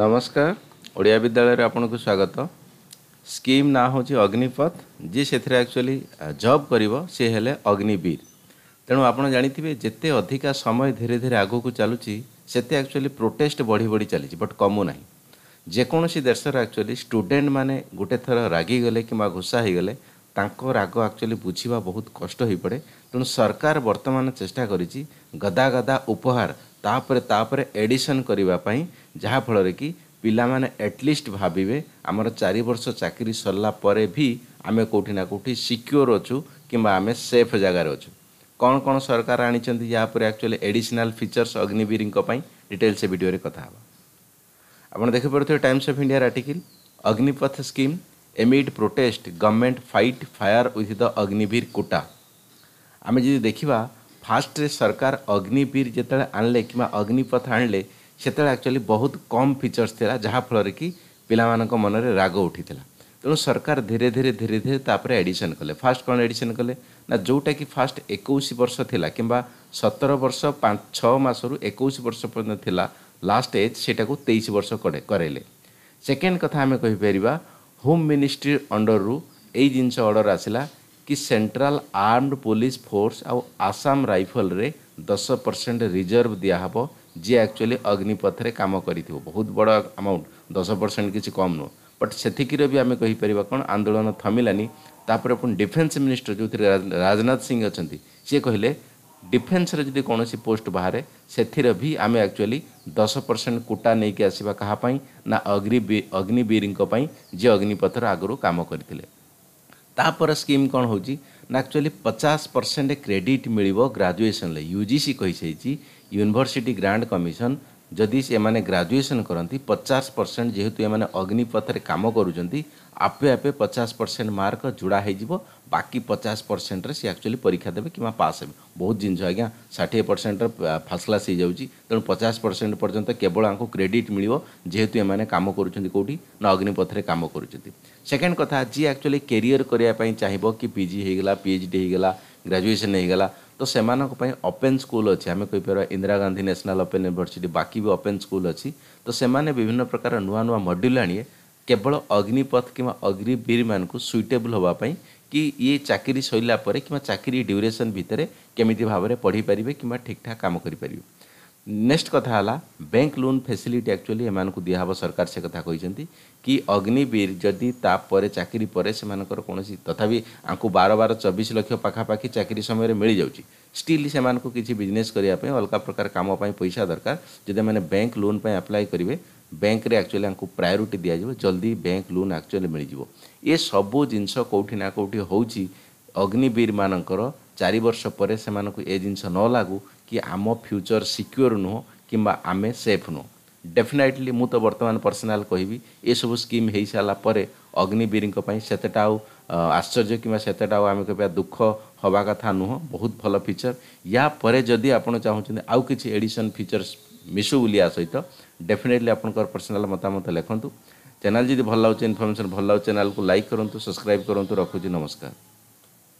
ନମସ୍କାର ଓଡ଼ିଆ ବିଦ୍ୟାଳୟରେ ଆପଣଙ୍କୁ ସ୍ୱାଗତ ସ୍କିମ୍ ନାଁ ହେଉଛି ଅଗ୍ନିପଥ ଯିଏ ସେଥିରେ ଆକ୍ଚୁଆଲି ଜବ୍ କରିବ ସିଏ ହେଲେ ଅଗ୍ନିବୀର ତେଣୁ ଆପଣ ଜାଣିଥିବେ ଯେତେ ଅଧିକା ସମୟ ଧୀରେ ଧୀରେ ଆଗକୁ ଚାଲୁଛି ସେତେ ଆକ୍ଚୁଆଲି ପ୍ରୋଟେଷ୍ଟ ବଢ଼ି ବଢ଼ି ଚାଲିଛି ବଟ୍ କମୁନାହିଁ ଯେକୌଣସି ଦେଶର ଆକ୍ଚୁଆଲି ଷ୍ଟୁଡ଼େଣ୍ଟମାନେ ଗୋଟେ ଥର ରାଗିଗଲେ କିମ୍ବା ଘୋଷା ହୋଇଗଲେ ତାଙ୍କ ରାଗ ଆକ୍ଚୁଆଲି ବୁଝିବା ବହୁତ କଷ୍ଟ ହୋଇପଡ଼େ ତେଣୁ ସରକାର ବର୍ତ୍ତମାନ ଚେଷ୍ଟା କରିଛି ଗଦା ଗଦା ଉପହାର ତାପରେ ତାପରେ ଏଡ଼ିସନ୍ କରିବା ପାଇଁ ଯାହାଫଳରେ କି ପିଲାମାନେ ଆଟଲିଷ୍ଟ ଭାବିବେ ଆମର ଚାରି ବର୍ଷ ଚାକିରି ସରିଲା ପରେ ବି ଆମେ କେଉଁଠି ନା କେଉଁଠି ସିକ୍ୟୁର ଅଛୁ କିମ୍ବା ଆମେ ସେଫ୍ ଜାଗାରେ ଅଛୁ କ'ଣ କ'ଣ ସରକାର ଆଣିଛନ୍ତି ୟା ଉପରେ ଆକ୍ଚୁଆଲି ଏଡ଼ିସନାଲ୍ ଫିଚର୍ସ ଅଗ୍ନିବୀରଙ୍କ ପାଇଁ ଡିଟେଲ୍ସ ଏ ଭିଡ଼ିଓରେ କଥା ହେବା ଆପଣ ଦେଖିପାରୁଥିବେ ଟାଇମ୍ସ ଅଫ୍ ଇଣ୍ଡିଆର article Agnipath scheme amid protest government fight fire with the Agniveer quota ଆମେ ଯଦି ଦେଖିବା ଫାଷ୍ଟରେ ସରକାର ଅଗ୍ନିବୀର ଯେତେବେଳେ ଆଣିଲେ କିମ୍ବା ଅଗ୍ନିପଥ ଆଣିଲେ ସେତେବେଳେ ଆକ୍ଚୁଆଲି ବହୁତ କମ୍ ଫିଚର୍ସ ଥିଲା ଯାହାଫଳରେ କି ପିଲାମାନଙ୍କ ମନରେ ରାଗ ଉଠିଥିଲା ତେଣୁ ସରକାର ଧୀରେ ଧୀରେ ଧୀରେ ଧୀରେ ତାପରେ ଏଡ଼ିସନ୍ କଲେ ଫାଷ୍ଟ କ'ଣ ଏଡ଼ିସନ୍ କଲେ ନା ଯେଉଁଟାକି ଫାଷ୍ଟ ଏକୋଇଶ ବର୍ଷ ଥିଲା କିମ୍ବା ସତର ବର୍ଷ ପାଞ୍ଚ ଛଅ ମାସରୁ ଏକୋଇଶ ବର୍ଷ ପର୍ଯ୍ୟନ୍ତ ଥିଲା ଲାଷ୍ଟ ଏଜ୍ ସେଇଟାକୁ ତେଇଶ ବର୍ଷ କରାଇଲେ ସେକେଣ୍ଡ କଥା ଆମେ କହିପାରିବା ହୋମ୍ ମିନିଷ୍ଟ୍ରି ଅଣ୍ଡରରୁ ଏଇ ଜିନିଷ ଅର୍ଡ଼ର ଆସିଲା कि ସେଣ୍ଟ୍ରାଲ ଆର୍ମଡ୍ ପୋଲିସ ଫୋର୍ସ ଆଉ ଆସାମ ରାଇଫଲରେ ଦଶ ପରସେଣ୍ଟ ରିଜର୍ଭ ଦିଆହେବ ଯିଏ ଆକ୍ଚୁଆଲି ଅଗ୍ନିପଥରେ କାମ କରିଥିବ ବହୁତ ବଡ଼ ଆମାଉଣ୍ଟ ଦଶ ପରସେଣ୍ଟ କିଛି କମ୍ ନୁହଁ ବଟ୍ ସେତିକିର ବି ଆମେ କହିପାରିବା କ'ଣ ଆନ୍ଦୋଳନ ଥମିଲାନି ତାପରେ ଆପଣ ଡିଫେନ୍ସ ମିନିଷ୍ଟର ଯେଉଁଥିରେ ରାଜନାଥ ସିଂ ଅଛନ୍ତି ସିଏ କହିଲେ ଡିଫେନ୍ସରେ ଯଦି କୌଣସି ପୋଷ୍ଟ ବାହାରେ ସେଥିରେ ବି ଆମେ ଆକ୍ଚୁଆଲି ଦଶ ପରସେଣ୍ଟ କୋଟା ନେଇକି ଆସିବା କାହା ପାଇଁ ନା ଅଗ୍ନି ଅଗ୍ନିବୀରଙ୍କ ପାଇଁ ଯିଏ ଅଗ୍ନିପଥର ଆଗରୁ କାମ କରିଥିଲେ ତାପରେ ସ୍କିମ୍ କ'ଣ ହେଉଛି ନା ଆକ୍ଚୁଆଲି ପଚାଶ ପରସେଣ୍ଟ କ୍ରେଡ଼ିଟ୍ ମିଳିବ ଗ୍ରାଜୁଏସନ୍ରେ ୟୁ ଜି ସି କହିସାରିଛି ୟୁନିଭର୍ସିଟି ଗ୍ରାଣ୍ଟ କମିଶନ ଯଦି ସେମାନେ ଗ୍ରାଜୁଏସନ୍ କରନ୍ତି ପଚାଶ ପରସେଣ୍ଟ ଯେହେତୁ ଏମାନେ ଅଗ୍ନିପଥରେ କାମ କରୁଛନ୍ତି ଆପେ ଆପେ ପଚାଶ ପରସେଣ୍ଟ ମାର୍କ ଯୋଡ଼ା ହେଇଯିବ ବାକି ପଚାଶ ପରସେଣ୍ଟରେ ସେ ଆକ୍ଚୁଆଲି ପରୀକ୍ଷା ଦେବେ କିମ୍ବା ପାସ୍ ହେବେ ବହୁତ ଜିନିଷ ଆଜ୍ଞା ଷାଠିଏ ପରସେଣ୍ଟର ଫାସଲାସ୍ ହେଇଯାଉଛି ତେଣୁ ପଚାଶ ପରସେଣ୍ଟ ପର୍ଯ୍ୟନ୍ତ କେବଳ ଆମକୁ କ୍ରେଡ଼ିଟ୍ ମିଳିବ ଯେହେତୁ ଏମାନେ କାମ କରୁଛନ୍ତି କେଉଁଠି ନା ଅଗ୍ନିପଥରେ କାମ କରୁଛନ୍ତି ସେକେଣ୍ଡ କଥା ଯିଏ ଆକ୍ଚୁଆଲି କେରିୟର କରିବା ପାଇଁ ଚାହିଁବ କି ପି ଜି ହେଇଗଲା ପି ଏଚ୍ ଡି ହେଇଗଲା ଗ୍ରାଜୁଏସନ୍ ହେଇଗଲା ତ ସେମାନଙ୍କ ପାଇଁ ଓପେନ୍ ସ୍କୁଲ୍ ଅଛି ଆମେ କହିପାରିବା Indira Gandhi national open university ବାକି ବି ଓପେନ୍ ସ୍କୁଲ୍ ଅଛି ତ ସେମାନେ ବିଭିନ୍ନ ପ୍ରକାର ନୂଆ ନୂଆ ମଡ୍ୟୁଲ୍ ଆଣିବେ କେବଳ ଅଗ୍ନିପଥ କିମ୍ବା ଅଗ୍ନିବୀରମାନଙ୍କୁ ସୁଇଟେବୁଲ୍ ହେବା ପାଇଁ କି ଇଏ ଚାକିରି ସରିଲା ପରେ କିମ୍ବା ଚାକିରି ଡ୍ୟୁରେସନ୍ ଭିତରେ କେମିତି ଭାବରେ ପଢ଼ିପାରିବେ କିମ୍ବା ଠିକ୍ଠାକ୍ କାମ କରିପାରିବେ नेक्स्ट कथा है बैंक लोन फैसिलिटी एक्चुअली एम को दिया सरकार से कथा कही कि अग्निवीर जदि तापर चाकरी पर कौन तथा आपको बार बार चबीस लक्ष पखापाखी चाकरी समय मिल जाऊँ स्टिल से किसी बिजनेस करने अलग प्रकार काम पैसा दरकार जब मैंने बैंक लोन अप्लाई करेंगे बैंक में एक्चुअली आपको प्रायोरीटी दिया दिज्वे जल्दी बैंक लोन आकचुअली मिल जाव ये सबू जिनस कौटिना कौटी हूँ अग्निवीर मानकर ଚାରି ବର୍ଷ ପରେ ସେମାନଙ୍କୁ ଏ ଜିନିଷ ନ ଲାଗୁ କି ଆମ ଫ୍ୟୁଚର୍ ସିକ୍ୟୁର୍ ନୁହଁ କିମ୍ବା ଆମେ ସେଫ୍ ନୁହଁ ଡେଫିନାଇଟଲି ମୁଁ ତ ବର୍ତ୍ତମାନ ପର୍ସନାଲ୍ କହିବି ଏସବୁ ସ୍କିମ୍ ହୋଇସାରିଲା ପରେ ଅଗ୍ନିବୀରଙ୍କ ପାଇଁ ସେତେଟା ଆଉ ଆଶ୍ଚର୍ଯ୍ୟ କିମ୍ବା ସେତେଟା ଆଉ ଆମେ କହିବା ଦୁଃଖ ହେବା କଥା ନୁହଁ ବହୁତ ଭଲ ଫିଚର୍ ୟା ପରେ ଯଦି ଆପଣ ଚାହୁଁଛନ୍ତି ଆଉ କିଛି ଏଡ଼ିସନ୍ ଫିଚର୍ସ ମିଶୁ ବୋଲି ୟା ସହିତ ଡେଫିନେଟଲି ଆପଣଙ୍କର ପର୍ସନାଲ୍ ମତାମତ ଲେଖନ୍ତୁ ଚ୍ୟାନେଲ୍ ଯଦି ଭଲ ଲାଗୁଛି ଇନଫର୍ମେସନ୍ ଭଲ ଲାଗୁଛି ଚ୍ୟାନେଲ୍କୁ ଲାଇକ୍ କରନ୍ତୁ ସବସ୍କ୍ରାଇବ୍ କରନ୍ତୁ ରଖୁଛି ନମସ୍କାର